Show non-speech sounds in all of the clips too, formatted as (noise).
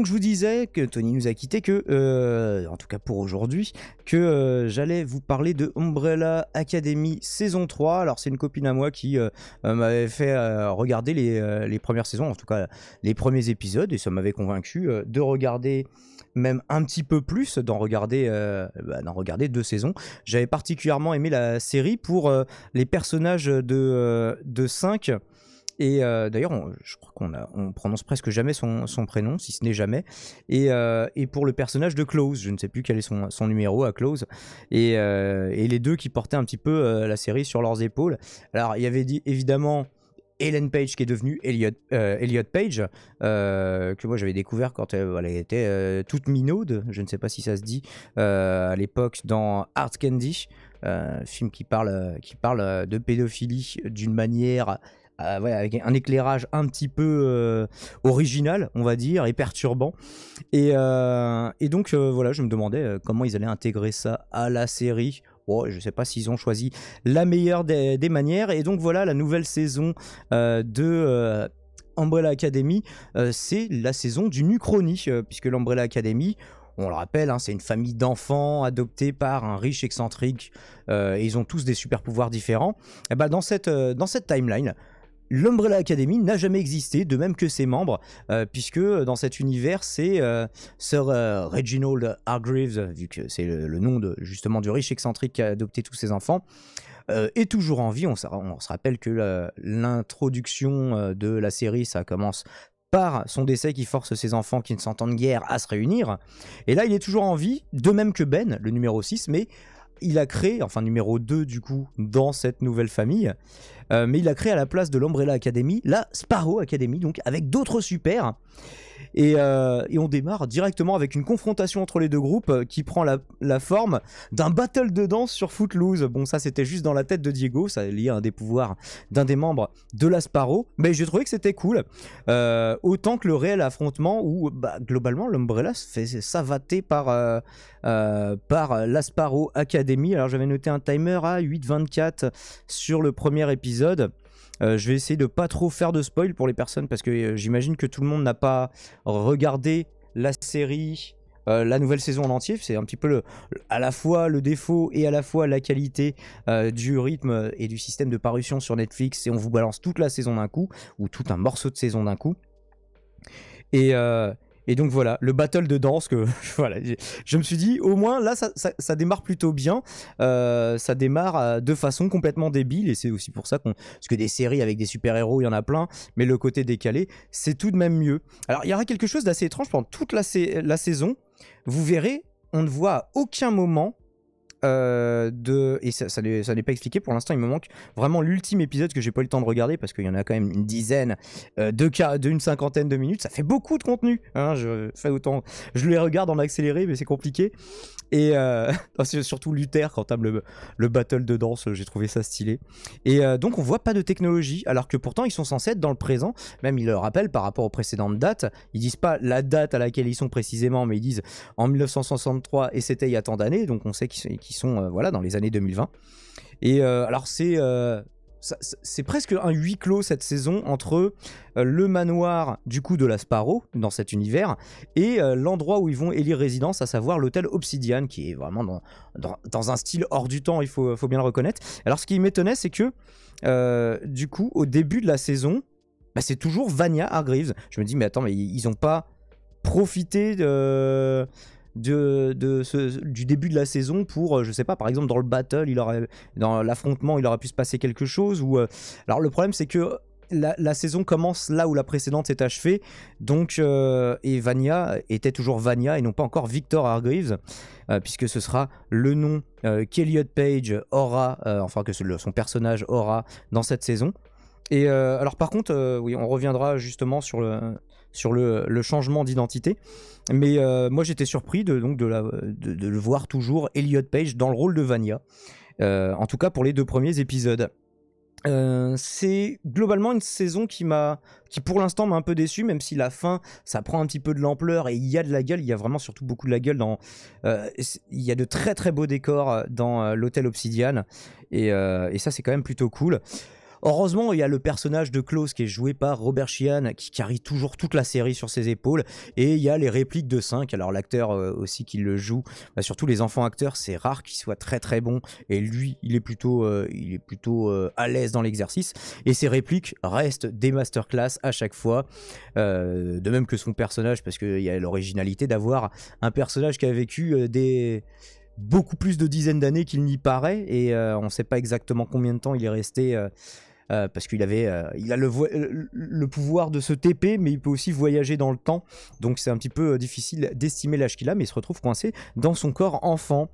Donc je vous disais que Tony nous a quitté que, euh, en tout cas pour aujourd'hui, que euh, j'allais vous parler de Umbrella Academy saison 3. Alors c'est une copine à moi qui euh, m'avait fait regarder les, premières saisons, en tout cas les premiers épisodes, et ça m'avait convaincu de regarder même un petit peu plus, d'en regarder, bah, regarder deux saisons. J'avais particulièrement aimé la série pour les personnages de, de 5. Et euh, d'ailleurs, je crois qu'on on prononce presque jamais son, prénom, si ce n'est jamais. Et, euh, pour le personnage de Close, je ne sais plus quel est son, numéro à Close. Euh, et, les deux qui portaient un petit peu la série sur leurs épaules. Alors, il y avait évidemment. Helen Page qui est devenue Elliot, Page, que moi j'avais découvert quand elle, était toute minaude, je ne sais pas si ça se dit, à l'époque dans Art Candy, film qui parle, qui parle de pédophilie d'une manière euh, avec un éclairage un petit peu euh, original, on va dire, et perturbant. Et, euh, donc voilà, je me demandais comment ils allaient intégrer ça à la série. Oh, je ne sais pas s'ils ont choisi la meilleure des, manières. Et donc voilà, la nouvelle saison de... Umbrella Academy, c'est la saison du uchronie, puisque l'Umbrella Academy, on le rappelle, hein, c'est une famille d'enfants adoptés par un riche excentrique. et ils ont tous des super pouvoirs différents. Eh ben, dans cette, dans cette timeline, l'Umbrella Academy n'a jamais existé, de même que ses membres, euh, puisque dans cet univers, c'est euh, Sir euh, Reginald Hargreaves, vu que c'est le, nom de, justement du riche excentrique qui a adopté tous ses enfants, est toujours en vie. On, on se rappelle que l'introduction de la série, ça commence par son décès qui force ses enfants qui ne s'entendent guère à se réunir. Et là, il est toujours en vie, de même que Ben, le numéro 6, mais il a créé, enfin numéro 2 du coup, dans cette nouvelle famille, euh, mais il a créé à la place de l'Umbrella Academy, la Sparrow Academy, donc avec d'autres super. Euh, et, on démarre directement avec une confrontation entre les deux groupes euh, qui prend la, forme d'un battle de danse sur Footloose. Bon, ça c'était juste dans la tête de Diego, ça est lié à un des pouvoirs d'un des membres de l'Asparo. mais j'ai trouvé que c'était cool. Euh, autant que le réel affrontement où bah, globalement l'Umbrella se fait savater par, euh, par la Academy. Alors j'avais noté un timer à 8.24 sur le premier épisode. Euh, je vais essayer de pas trop faire de spoil pour les personnes parce que euh, j'imagine que tout le monde n'a pas regardé la série, euh, la nouvelle saison en entier. C'est un petit peu à la fois le défaut et à la fois la qualité du rythme et du système de parution sur Netflix. Et on vous balance toute la saison d'un coup ou tout un morceau de saison d'un coup. Et et donc voilà, le battle de danse que (laughs) je me suis dit au moins là ça, démarre plutôt bien, euh, ça démarre de façon complètement débile et c'est aussi pour ça qu'on, parce que des séries avec des super héros il y en a plein, mais le côté décalé c'est tout de même mieux. Alors il y aura quelque chose d'assez étrange pendant toute la saison, vous verrez, on ne voit à aucun moment euh, de. Et ça, ça, n'est pas expliqué pour l'instant, il me manque vraiment l'ultime épisode que j'ai pas eu le temps de regarder parce qu'il y en a quand même une dizaine, euh, de cas d'une cinquantaine de minutes. Ça fait beaucoup de contenu. Hein, je fais autant. Je les regarde en accéléré, mais c'est compliqué. Et euh, (laughs) surtout Luther quand t'as le, battle de danse, j'ai trouvé ça stylé. Et donc on voit pas de technologie, alors que pourtant ils sont censés être dans le présent. Même ils le rappellent par rapport aux précédentes dates. Ils disent pas la date à laquelle ils sont précisément, mais ils disent en 1963 et c'était il y a tant d'années, donc on sait qu'ils qui sont euh, voilà, dans les années 2020. Et euh, alors, c'est euh, c'est presque un huis clos cette saison entre le manoir du coup de la Sparrow dans cet univers et l'endroit où ils vont élire résidence, à savoir l'hôtel Obsidian, qui est vraiment dans, un style hors du temps, il faut, faut bien le reconnaître. Alors ce qui m'étonnait, c'est que du coup, au début de la saison, bah, c'est toujours Vania Hargreaves. Je me dis, mais attends, mais ils n'ont pas profité de de, du début de la saison pour, euh, je sais pas, par exemple dans le battle, il aurait, dans l'affrontement, il aurait pu se passer quelque chose. Ou, euh, alors le problème c'est que la, saison commence là où la précédente s'est achevée. Donc, euh, et Vania était toujours Vania et non pas encore Victor Hargreaves, puisque ce sera le nom qu'Eliot Page aura, enfin que son personnage aura dans cette saison. Et alors, par contre, oui, on reviendra justement sur le, sur le, changement d'identité. Mais euh, moi, j'étais surpris de, donc, de, le voir toujours, Elliot Page, dans le rôle de Vania. Euh, en tout cas, pour les deux premiers épisodes. Euh, c'est globalement une saison qui m'a, qui pour l'instant m'a un peu déçu, même si la fin, ça prend un petit peu de l'ampleur et il y a de la gueule, il y a vraiment surtout beaucoup de la gueule dans, il y a de très très beaux décors dans l'hôtel Obsidian et, et ça c'est quand même plutôt cool. Heureusement, il y a le personnage de Klaus qui est joué par Robert Sheehan qui carie toujours toute la série sur ses épaules. Et il y a les répliques de 5. Alors l'acteur euh, aussi qui le joue, bah, surtout les enfants acteurs, c'est rare qu'ils soient très très bons. Et lui, il est plutôt, euh, il est plutôt euh, à l'aise dans l'exercice. Et ses répliques restent des masterclass à chaque fois. de même que son personnage, parce qu'il y a l'originalité d'avoir un personnage qui a vécu des beaucoup plus de dizaines d'années qu'il n'y paraît et on ne sait pas exactement combien de temps il est resté euh, parce qu'il avait, euh, il a le, pouvoir de se TP, mais il peut aussi voyager dans le temps. Donc c'est un petit peu euh, difficile d'estimer l'âge qu'il a, mais il se retrouve coincé dans son corps enfant.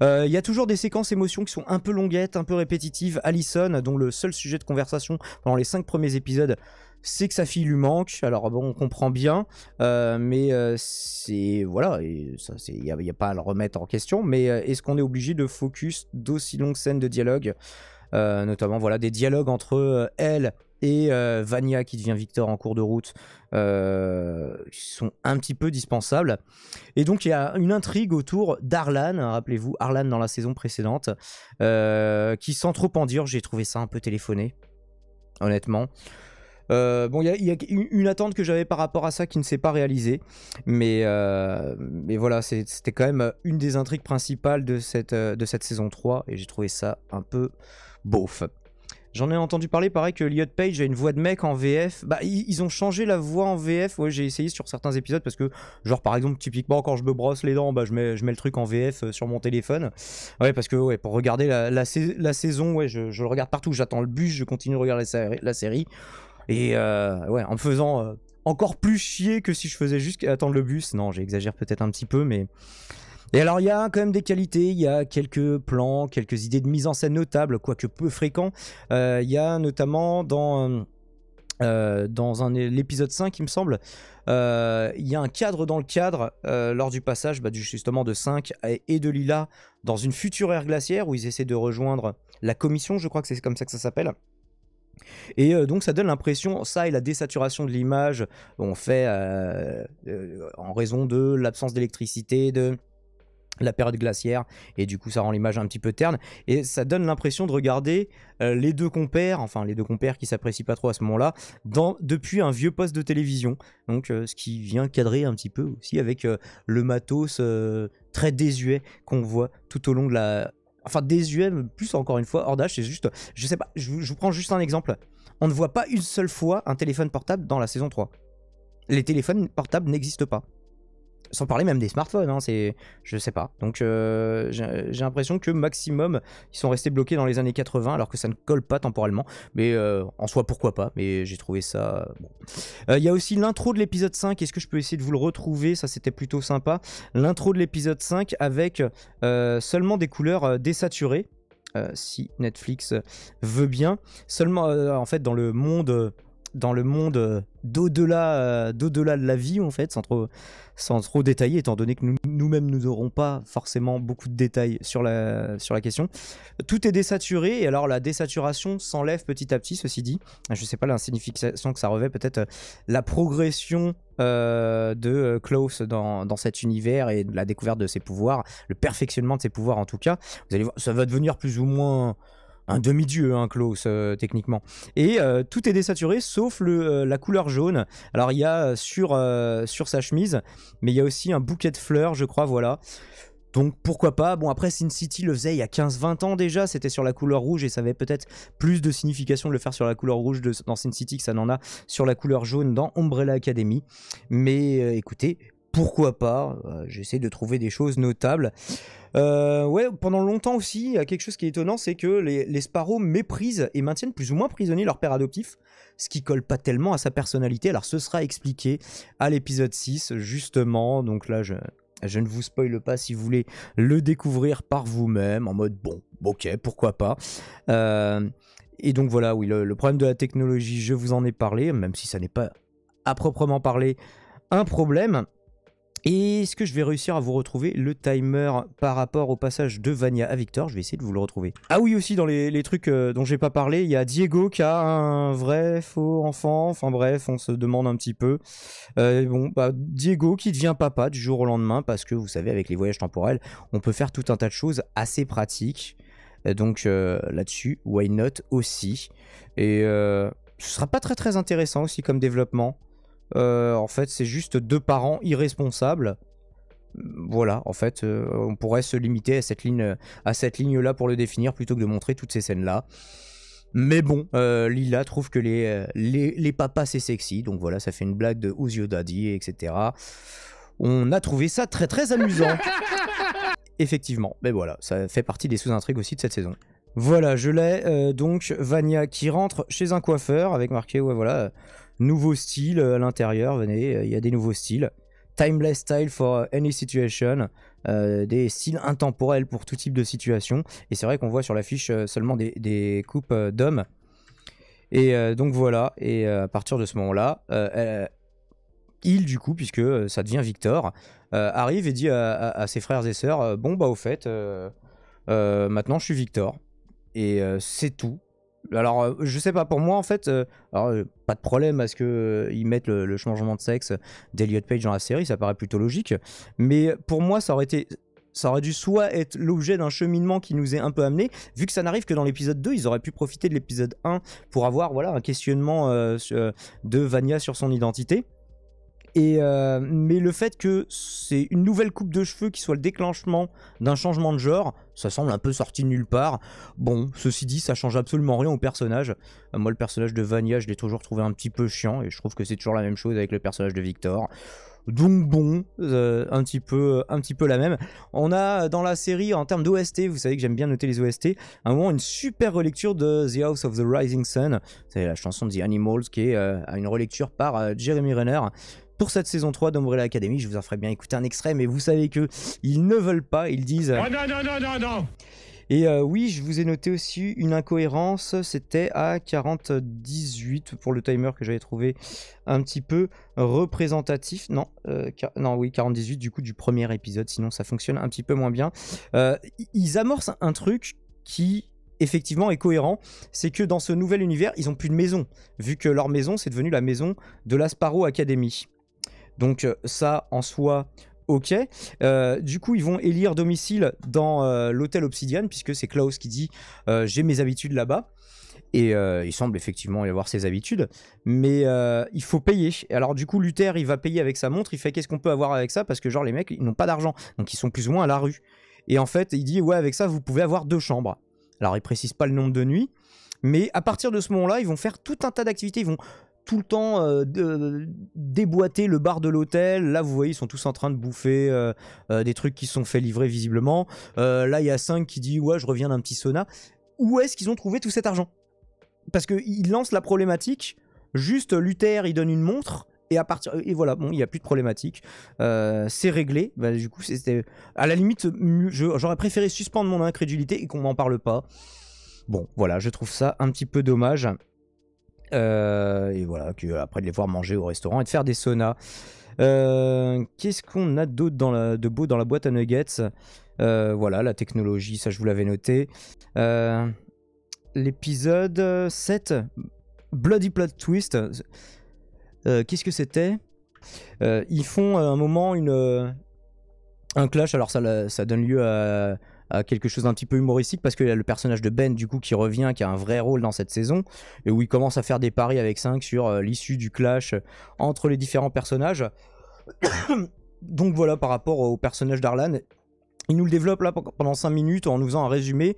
Il y a toujours des séquences émotions qui sont un peu longuettes, un peu répétitives. Allison, dont le seul sujet de conversation pendant les cinq premiers épisodes c'est que sa fille lui manque. Alors bon, on comprend bien, mais c'est voilà, il n'y a, pas à le remettre en question. Mais est-ce qu'on est obligé de focus d'aussi longues scènes de dialogue euh, notamment voilà des dialogues entre euh, elle et euh, Vania qui devient Victor en cours de route euh, sont un petit peu dispensables. Et donc il y a une intrigue autour d'Arlan, rappelez-vous, Arlan dans la saison précédente, qui sans trop en dire, j'ai trouvé ça un peu téléphoné, honnêtement. bon, il y, a une attente que j'avais par rapport à ça qui ne s'est pas réalisée, mais, mais voilà, c'était quand même une des intrigues principales de cette, de cette saison 3, et j'ai trouvé ça un peu Bof. J'en ai entendu parler, pareil que Liot Page a une voix de mec en VF. Bah, ils ont changé la voix en VF. Ouais, j'ai essayé sur certains épisodes parce que, genre, par exemple, typiquement, quand je me brosse les dents, bah, je mets, je mets le truc en VF euh, sur mon téléphone. Ouais, parce que, ouais, pour regarder la, saison, ouais, je, le regarde partout. J'attends le bus, je continue de regarder la, série. Et, euh, ouais, en me faisant euh, encore plus chier que si je faisais juste attendre le bus. Non, j'exagère peut-être un petit peu, mais et alors il y a quand même des qualités, il y a quelques plans, quelques idées de mise en scène notables, quoique peu fréquents. Euh, il y a notamment dans... Euh, euh, dans un, l'épisode 5, il me semble, il y a un cadre dans le cadre lors du passage bah, justement de 5 et de Lila dans une future ère glaciaire où ils essaient de rejoindre la commission, je crois que c'est comme ça que ça s'appelle. Et donc ça donne l'impression, ça et la désaturation de l'image, on fait en raison de l'absence d'électricité, de la période glaciaire et du coup ça rend l'image un petit peu terne et ça donne l'impression de regarder euh, les deux compères enfin les deux compères qui s'apprécient pas trop à ce moment-là depuis un vieux poste de télévision donc euh, ce qui vient cadrer un petit peu aussi avec euh, le matos très désuet qu'on voit tout au long de la enfin désuet plus encore une fois hors d'âge c'est juste je sais pas je vous prends juste un exemple on ne voit pas une seule fois un téléphone portable dans la saison 3 les téléphones portables n'existent pas sans parler même des smartphones, hein, c'est, je sais pas. Donc euh, j'ai l'impression que maximum ils sont restés bloqués dans les années 80 alors que ça ne colle pas temporellement. Mais euh, en soi pourquoi pas. Mais j'ai trouvé ça. Euh, il bon. y a aussi l'intro de l'épisode 5. Est-ce que je peux essayer de vous le retrouver Ça c'était plutôt sympa. L'intro de l'épisode 5 avec seulement des couleurs désaturées. si Netflix veut bien. Seulement en fait dans le monde dans le monde euh, d'au-delà euh, d'au-delà de la vie en fait sans trop sans trop détailler étant donné que nous, mêmes nous n'aurons pas forcément beaucoup de détails sur la sur la question tout est désaturé et alors la désaturation s'enlève petit à petit ceci dit je sais pas l'insignification que ça revêt peut-être euh, la progression de Klaus dans, dans, cet univers et la découverte de ses pouvoirs, le perfectionnement de ses pouvoirs en tout cas. Vous allez voir, ça va devenir plus ou moins un demi-dieu, un hein, euh, techniquement. Et euh, tout est désaturé sauf le, euh, la couleur jaune. Alors il y a sur, sur sa chemise, mais il y a aussi un bouquet de fleurs, je crois, voilà. Donc pourquoi pas Bon après Sin City le faisait il y a 15-20 ans déjà, c'était sur la couleur rouge et ça avait peut-être plus de signification de le faire sur la couleur rouge dans Sin City que ça n'en a sur la couleur jaune dans Umbrella Academy. Mais écoutez, pourquoi pas. Euh, j'essaie de trouver des choses notables. Euh, ouais, pendant longtemps aussi, il y a quelque chose qui est étonnant, c'est que les, Sparrows méprisent et maintiennent plus ou moins prisonniers leur père adoptif, ce qui colle pas tellement à sa personnalité. Alors ce sera expliqué à l'épisode 6, justement. Donc là, je, ne vous spoile pas si vous voulez le découvrir par vous-même, en mode bon, ok, pourquoi pas. Euh, et donc voilà, oui, le, problème de la technologie, je vous en ai parlé, même si ça n'est pas à proprement parler un problème. Et est-ce que je vais réussir à vous retrouver le timer par rapport au passage de Vania à Victor Je vais essayer de vous le retrouver. Ah oui, aussi, dans les, trucs euh, dont j'ai pas parlé, il y a Diego qui a un vrai faux enfant. Enfin bref, on se demande un petit peu. Euh, bon, bah, Diego qui devient papa du jour au lendemain parce que, vous savez, avec les voyages temporels, on peut faire tout un tas de choses assez pratiques. Euh, donc là-dessus, why not aussi Et ce sera pas très très intéressant aussi comme développement. Euh, en fait, c'est juste deux parents irresponsables voilà, en fait, euh, on pourrait se limiter à cette ligne, à ligne-là pour le définir plutôt que de montrer toutes ces scènes-là. Mais bon, euh, Lila trouve que les, les, les papas c'est sexy, donc voilà, ça fait une blague de Who's your daddy, etc. On a trouvé ça très très amusant. (laughs) Effectivement, mais voilà, ça fait partie des sous-intrigues aussi de cette saison. Voilà, je l'ai, donc Vania qui rentre chez un coiffeur avec marqué, ouais voilà, Nouveau style euh, à l'intérieur, venez, euh, il y a des nouveaux styles. Timeless style for euh, any situation, des styles intemporels pour tout type de situation. Et c'est vrai qu'on voit sur l'affiche seulement des, des coupes d'hommes. Et donc voilà, et à partir de ce moment-là, il du coup, puisque ça devient Victor, arrive et dit à, ses frères et sœurs, bon bah au fait, maintenant je suis Victor. Et c'est tout. Alors, euh, je sais pas, pour moi, en fait, euh, euh, pas de problème à ce qu'ils mettent le, changement de sexe d'Eliot Page dans la série, ça paraît plutôt logique. Mais pour moi, ça aurait été. Ça aurait dû soit être l'objet d'un cheminement qui nous est un peu amené, vu que ça n'arrive que dans l'épisode 2, ils auraient pu profiter de l'épisode 1 pour avoir voilà, un questionnement de Vania sur son identité. Euh, mais le fait que c'est une nouvelle coupe de cheveux qui soit le déclenchement d'un changement de genre, ça semble un peu sorti de nulle part. Bon, ceci dit, ça change absolument rien au personnage. Euh, moi, le personnage de Vania, je l'ai toujours trouvé un petit peu chiant, et je trouve que c'est toujours la même chose avec le personnage de Victor. Donc bon, euh, un, petit peu, un petit peu la même. On a dans la série, en termes d'OST, vous savez que j'aime bien noter les OST, à un moment une super relecture de The House of the Rising Sun, c'est la chanson de The Animals qui est à une relecture par Jeremy Renner pour cette saison 3 d'Umbrella Academy. Je vous en ferai bien écouter un extrait, mais vous savez que ils ne veulent pas, ils disent... non, non, non, non, non et oui, je vous ai noté aussi une incohérence, c'était à 48 pour le timer que j'avais trouvé un petit peu représentatif. Non, non oui, 48 du coup du premier épisode, sinon ça fonctionne un petit peu moins bien. ils amorcent un truc qui effectivement est cohérent, c'est que dans ce nouvel univers, ils n'ont plus de maison, vu que leur maison, c'est devenu la maison de la Sparrow Academy. Donc euh, ça, en soit ok. Euh, du coup, ils vont élire domicile dans euh, l'hôtel Obsidian, puisque c'est Klaus qui dit j'ai mes habitudes là-bas. Et il semble effectivement y avoir ses habitudes, mais il faut payer. Alors du coup, Luther, il va payer avec sa montre. Il fait qu'est-ce qu'on peut avoir avec ça Parce que genre les mecs, ils n'ont pas d'argent, donc ils sont plus ou moins à la rue. Et en fait, il dit ouais, avec ça, vous pouvez avoir deux chambres. Alors il précise pas le nombre de nuits, mais à partir de ce moment-là, ils vont faire tout un tas d'activités. Ils vont tout le temps euh, de, déboîter le bar de l'hôtel. Là, vous voyez, ils sont tous en train de bouffer euh, euh, des trucs qui sont fait livrer visiblement. là, il y a 5 qui dit Ouais, je reviens d'un petit sauna. Où est-ce qu'ils ont trouvé tout cet argent Parce qu'ils lancent la problématique. Juste Luther, il donne une montre. Et à partir et voilà, bon, il n'y a plus de problématique, c'est réglé. Bah, du coup, c'était à la limite, j'aurais préféré suspendre mon incrédulité et qu'on m'en parle pas. Bon, voilà, je trouve ça un petit peu dommage. Euh, et voilà, que, après de les voir manger au restaurant et de faire des saunas. Euh, qu'est-ce qu'on a d'autre de beau dans la boîte à nuggets euh, Voilà, la technologie, ça je vous l'avais noté. L'épisode 7, Bloody Plot Twist. Qu'est-ce que c'était Ils font à un moment une, un clash, alors ça, ça donne lieu à euh, quelque chose d'un petit peu humoristique parce que le personnage de Ben du coup qui revient, qui a un vrai rôle dans cette saison et où il commence à faire des paris avec 5 sur euh, l'issue du clash euh, entre les différents personnages. (coughs) Donc voilà par rapport au personnage d'Arlan. Il nous le développe là pendant 5 minutes en nous faisant un résumé,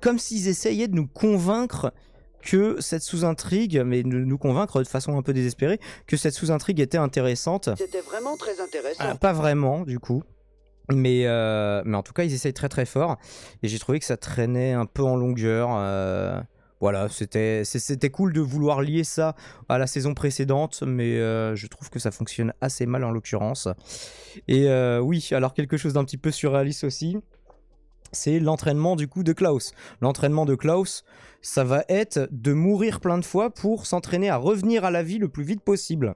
comme s'ils essayaient de nous convaincre que cette sous-intrigue, mais de nous convaincre de façon un peu désespérée, que cette sous-intrigue était intéressante. C'était vraiment très intéressant. Ah, pas vraiment, du coup. Mais, euh, mais en tout cas, ils essayent très très fort. Et j'ai trouvé que ça traînait un peu en longueur. Euh, voilà, c'était cool de vouloir lier ça à la saison précédente, mais euh, je trouve que ça fonctionne assez mal en l'occurrence. Et oui, alors quelque chose d'un petit peu surréaliste aussi, c'est l'entraînement du coup de Klaus. L'entraînement de Klaus, ça va être de mourir plein de fois pour s'entraîner à revenir à la vie le plus vite possible.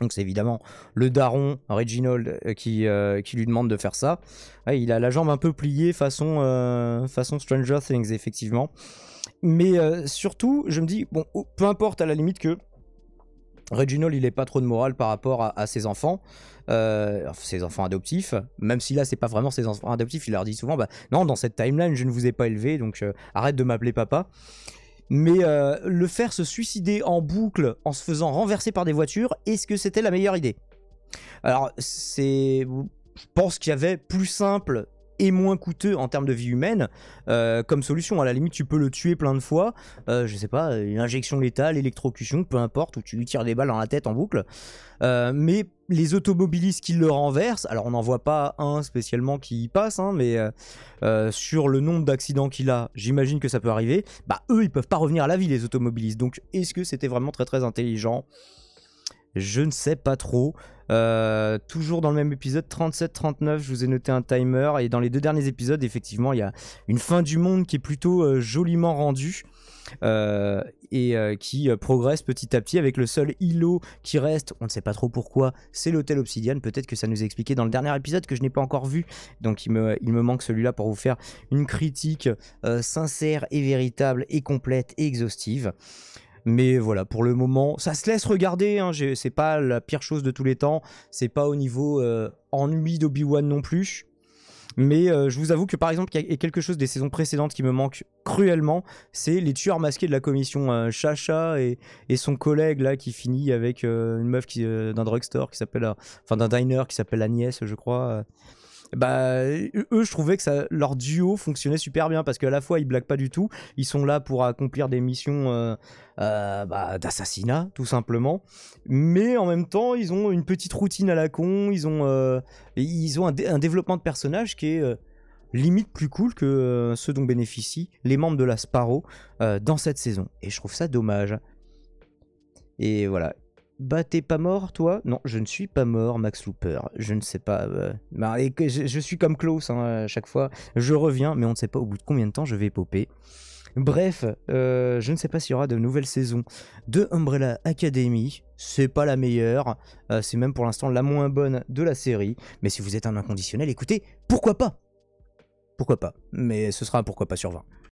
Donc c'est évidemment le daron Reginald euh, euh, qui, lui demande de faire ça. Ah, il a la jambe un peu pliée façon, euh, Stranger Things, effectivement. Mais surtout, je me dis, bon, oh, peu importe à la limite que Reginald, il n'ait pas trop de morale par rapport à, ses enfants, ses enfants adoptifs, même si là, c'est pas vraiment ses enfants adoptifs, il leur dit souvent, bah non, dans cette timeline, je ne vous ai pas élevé, donc arrête de m'appeler papa. Mais euh, le faire se suicider en boucle en se faisant renverser par des voitures, est-ce que c'était la meilleure idée Alors, c'est. Je pense qu'il y avait plus simple et moins coûteux en termes de vie humaine euh, comme solution. À la limite, tu peux le tuer plein de fois. Euh, je ne sais pas, une injection létale, électrocution, peu importe, ou tu lui tires des balles dans la tête en boucle. mais les automobilistes qui le renversent, alors on n'en voit pas un spécialement qui y passe, hein, mais euh, euh, sur le nombre d'accidents qu'il a, j'imagine que ça peut arriver, bah eux ils peuvent pas revenir à la vie les automobilistes, donc est-ce que c'était vraiment très très intelligent je ne sais pas trop. Euh, toujours dans le même épisode, 37-39, je vous ai noté un timer. Et dans les deux derniers épisodes, effectivement, il y a une fin du monde qui est plutôt euh, joliment rendue. Euh, et qui progresse petit à petit avec le seul îlot qui reste, on ne sait pas trop pourquoi, c'est l'hôtel Obsidian. Peut-être que ça nous est expliqué dans le dernier épisode que je n'ai pas encore vu. Donc il me, il me manque celui-là pour vous faire une critique sincère et véritable et complète et exhaustive. Mais voilà, pour le moment, ça se laisse regarder. Hein. c'est pas la pire chose de tous les temps. C'est pas au niveau euh, ennui d'Obi-Wan non plus. Mais euh, je vous avoue que par exemple, il y a quelque chose des saisons précédentes qui me manque cruellement, c'est les tueurs masqués de la commission. Euh, Chacha et, son collègue là qui finit avec une meuf d'un drugstore qui s'appelle, enfin d'un diner qui s'appelle Agnès, je crois bah, eux, je trouvais que ça, leur duo fonctionnait super bien parce qu'à la fois, ils blaguent pas du tout, ils sont là pour accomplir des missions euh, euh, bah, d'assassinat, tout simplement, mais en même temps, ils ont une petite routine à la con, ils ont, euh, ils ont un, un, développement de personnage qui est limite plus cool que ceux dont bénéficient les membres de la Sparrow dans cette saison. Et je trouve ça dommage. Et voilà. Bah t'es pas mort toi Non, je ne suis pas mort Max Looper. Je ne sais pas. Euh, bah, que je, suis comme Klaus hein, à chaque fois. Je reviens mais on ne sait pas au bout de combien de temps je vais popper. Bref, euh, je ne sais pas s'il y aura de nouvelles saisons de Umbrella Academy. C'est pas la meilleure. Euh, c'est même pour l'instant la moins bonne de la série. Mais si vous êtes un inconditionnel, écoutez, pourquoi pas Pourquoi pas Mais ce sera pourquoi pas sur 20.